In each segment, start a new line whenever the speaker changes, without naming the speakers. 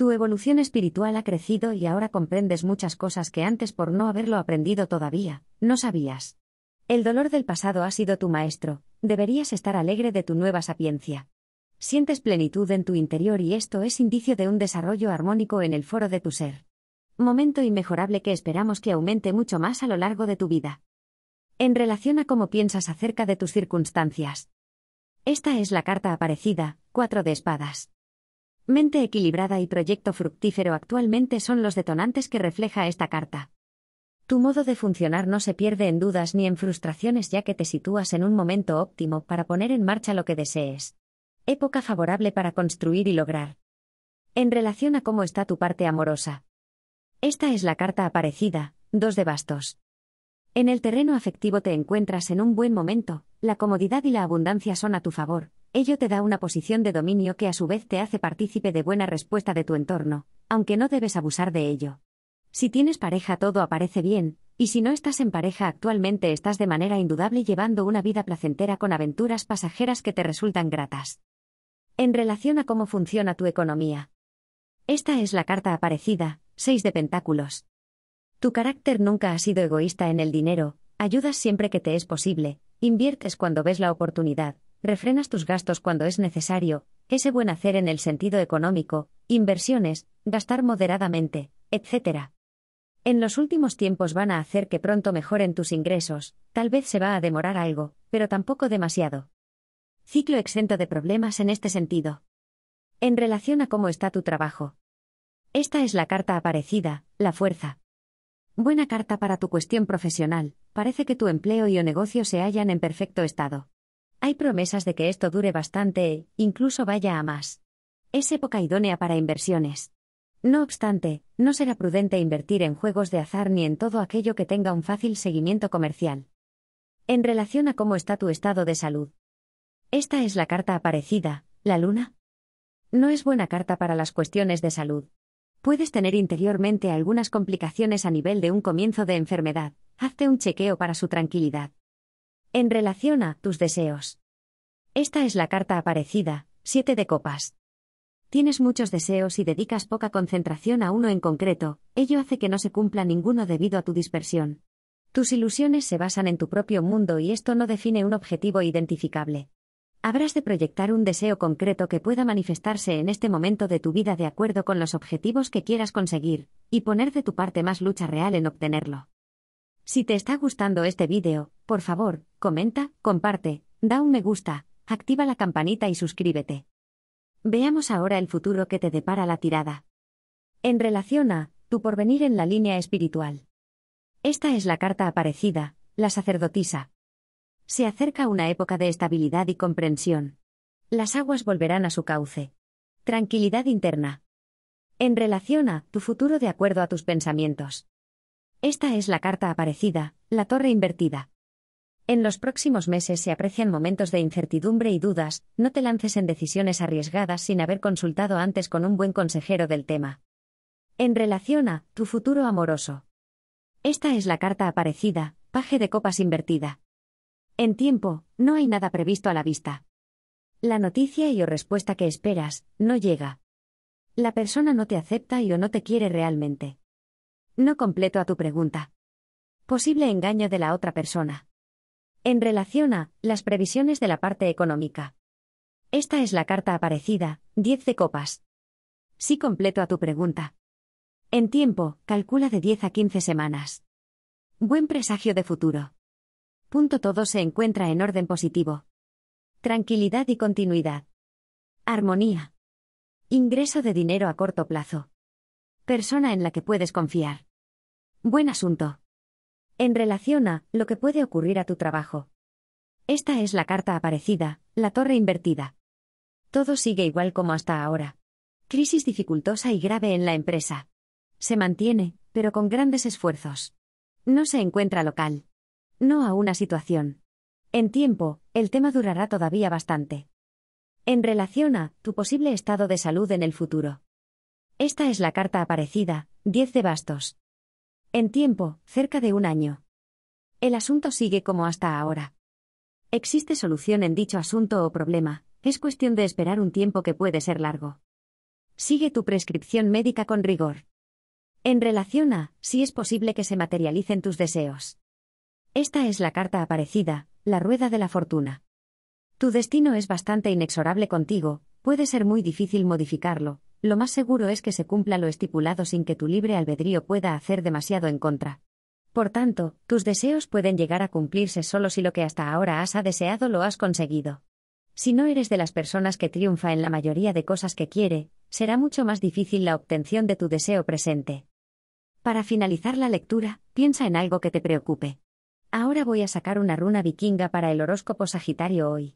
Tu evolución espiritual ha crecido y ahora comprendes muchas cosas que antes por no haberlo aprendido todavía, no sabías. El dolor del pasado ha sido tu maestro, deberías estar alegre de tu nueva sapiencia. Sientes plenitud en tu interior y esto es indicio de un desarrollo armónico en el foro de tu ser. Momento inmejorable que esperamos que aumente mucho más a lo largo de tu vida. En relación a cómo piensas acerca de tus circunstancias. Esta es la carta aparecida, cuatro de espadas mente equilibrada y proyecto fructífero actualmente son los detonantes que refleja esta carta. Tu modo de funcionar no se pierde en dudas ni en frustraciones ya que te sitúas en un momento óptimo para poner en marcha lo que desees. Época favorable para construir y lograr. En relación a cómo está tu parte amorosa. Esta es la carta aparecida, dos de bastos. En el terreno afectivo te encuentras en un buen momento, la comodidad y la abundancia son a tu favor, ello te da una posición de dominio que a su vez te hace partícipe de buena respuesta de tu entorno, aunque no debes abusar de ello. Si tienes pareja todo aparece bien, y si no estás en pareja actualmente estás de manera indudable llevando una vida placentera con aventuras pasajeras que te resultan gratas. En relación a cómo funciona tu economía. Esta es la carta aparecida, 6 de Pentáculos. Tu carácter nunca ha sido egoísta en el dinero, ayudas siempre que te es posible, inviertes cuando ves la oportunidad, refrenas tus gastos cuando es necesario, ese buen hacer en el sentido económico, inversiones, gastar moderadamente, etc. En los últimos tiempos van a hacer que pronto mejoren tus ingresos, tal vez se va a demorar algo, pero tampoco demasiado. Ciclo exento de problemas en este sentido. En relación a cómo está tu trabajo. Esta es la carta aparecida, la fuerza. Buena carta para tu cuestión profesional, parece que tu empleo y o negocio se hallan en perfecto estado. Hay promesas de que esto dure bastante e incluso vaya a más. Es época idónea para inversiones. No obstante, no será prudente invertir en juegos de azar ni en todo aquello que tenga un fácil seguimiento comercial. En relación a cómo está tu estado de salud. Esta es la carta aparecida, la luna. No es buena carta para las cuestiones de salud. Puedes tener interiormente algunas complicaciones a nivel de un comienzo de enfermedad. Hazte un chequeo para su tranquilidad. En relación a tus deseos. Esta es la carta aparecida, 7 de copas. Tienes muchos deseos y dedicas poca concentración a uno en concreto, ello hace que no se cumpla ninguno debido a tu dispersión. Tus ilusiones se basan en tu propio mundo y esto no define un objetivo identificable. Habrás de proyectar un deseo concreto que pueda manifestarse en este momento de tu vida de acuerdo con los objetivos que quieras conseguir, y poner de tu parte más lucha real en obtenerlo. Si te está gustando este vídeo, por favor, comenta, comparte, da un me gusta, activa la campanita y suscríbete. Veamos ahora el futuro que te depara la tirada. En relación a, tu porvenir en la línea espiritual. Esta es la carta aparecida, la sacerdotisa. Se acerca una época de estabilidad y comprensión. Las aguas volverán a su cauce. Tranquilidad interna. En relación a tu futuro de acuerdo a tus pensamientos. Esta es la carta aparecida, la torre invertida. En los próximos meses se aprecian momentos de incertidumbre y dudas, no te lances en decisiones arriesgadas sin haber consultado antes con un buen consejero del tema. En relación a tu futuro amoroso. Esta es la carta aparecida, paje de copas invertida. En tiempo, no hay nada previsto a la vista. La noticia y o respuesta que esperas, no llega. La persona no te acepta y o no te quiere realmente. No completo a tu pregunta. Posible engaño de la otra persona. En relación a las previsiones de la parte económica. Esta es la carta aparecida, 10 de copas. Sí completo a tu pregunta. En tiempo, calcula de 10 a 15 semanas. Buen presagio de futuro. Punto todo se encuentra en orden positivo. Tranquilidad y continuidad. Armonía. Ingreso de dinero a corto plazo. Persona en la que puedes confiar. Buen asunto. En relación a lo que puede ocurrir a tu trabajo. Esta es la carta aparecida, la torre invertida. Todo sigue igual como hasta ahora. Crisis dificultosa y grave en la empresa. Se mantiene, pero con grandes esfuerzos. No se encuentra local no a una situación. En tiempo, el tema durará todavía bastante. En relación a tu posible estado de salud en el futuro. Esta es la carta aparecida, 10 de bastos. En tiempo, cerca de un año. El asunto sigue como hasta ahora. Existe solución en dicho asunto o problema, es cuestión de esperar un tiempo que puede ser largo. Sigue tu prescripción médica con rigor. En relación a, si es posible que se materialicen tus deseos. Esta es la carta aparecida, la rueda de la fortuna. Tu destino es bastante inexorable contigo, puede ser muy difícil modificarlo, lo más seguro es que se cumpla lo estipulado sin que tu libre albedrío pueda hacer demasiado en contra. Por tanto, tus deseos pueden llegar a cumplirse solo si lo que hasta ahora has deseado lo has conseguido. Si no eres de las personas que triunfa en la mayoría de cosas que quiere, será mucho más difícil la obtención de tu deseo presente. Para finalizar la lectura, piensa en algo que te preocupe. Ahora voy a sacar una runa vikinga para el horóscopo Sagitario hoy.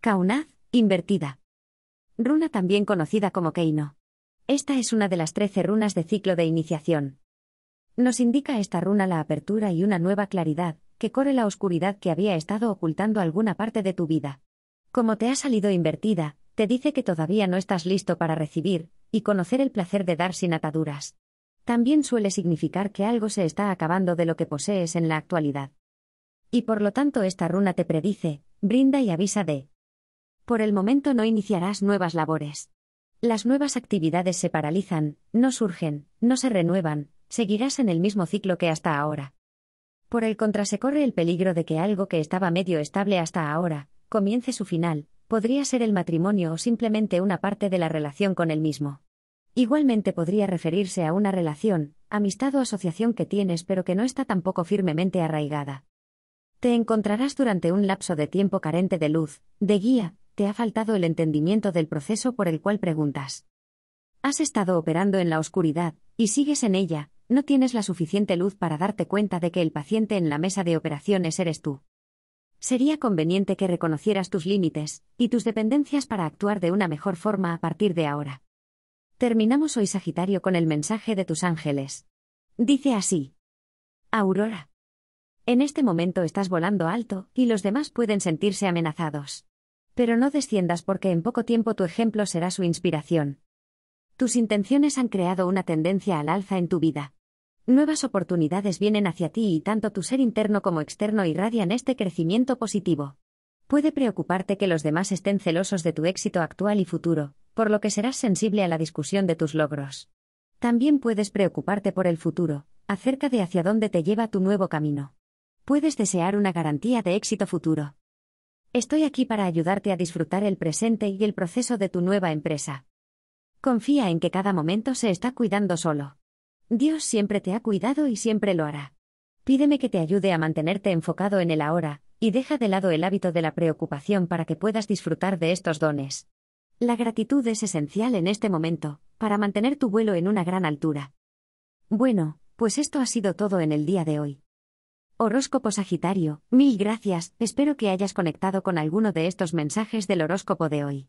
Kaunaz, invertida. Runa también conocida como Keino. Esta es una de las trece runas de ciclo de iniciación. Nos indica esta runa la apertura y una nueva claridad, que corre la oscuridad que había estado ocultando alguna parte de tu vida. Como te ha salido invertida, te dice que todavía no estás listo para recibir y conocer el placer de dar sin ataduras también suele significar que algo se está acabando de lo que posees en la actualidad. Y por lo tanto esta runa te predice, brinda y avisa de. Por el momento no iniciarás nuevas labores. Las nuevas actividades se paralizan, no surgen, no se renuevan, seguirás en el mismo ciclo que hasta ahora. Por el contra se corre el peligro de que algo que estaba medio estable hasta ahora, comience su final, podría ser el matrimonio o simplemente una parte de la relación con el mismo. Igualmente podría referirse a una relación, amistad o asociación que tienes pero que no está tampoco firmemente arraigada. Te encontrarás durante un lapso de tiempo carente de luz, de guía, te ha faltado el entendimiento del proceso por el cual preguntas. Has estado operando en la oscuridad, y sigues en ella, no tienes la suficiente luz para darte cuenta de que el paciente en la mesa de operaciones eres tú. Sería conveniente que reconocieras tus límites y tus dependencias para actuar de una mejor forma a partir de ahora. Terminamos hoy Sagitario con el mensaje de tus ángeles. Dice así. Aurora. En este momento estás volando alto, y los demás pueden sentirse amenazados. Pero no desciendas porque en poco tiempo tu ejemplo será su inspiración. Tus intenciones han creado una tendencia al alza en tu vida. Nuevas oportunidades vienen hacia ti y tanto tu ser interno como externo irradian este crecimiento positivo. Puede preocuparte que los demás estén celosos de tu éxito actual y futuro, por lo que serás sensible a la discusión de tus logros. También puedes preocuparte por el futuro, acerca de hacia dónde te lleva tu nuevo camino. Puedes desear una garantía de éxito futuro. Estoy aquí para ayudarte a disfrutar el presente y el proceso de tu nueva empresa. Confía en que cada momento se está cuidando solo. Dios siempre te ha cuidado y siempre lo hará. Pídeme que te ayude a mantenerte enfocado en el ahora, y deja de lado el hábito de la preocupación para que puedas disfrutar de estos dones. La gratitud es esencial en este momento, para mantener tu vuelo en una gran altura. Bueno, pues esto ha sido todo en el día de hoy. Horóscopo Sagitario, mil gracias, espero que hayas conectado con alguno de estos mensajes del horóscopo de hoy.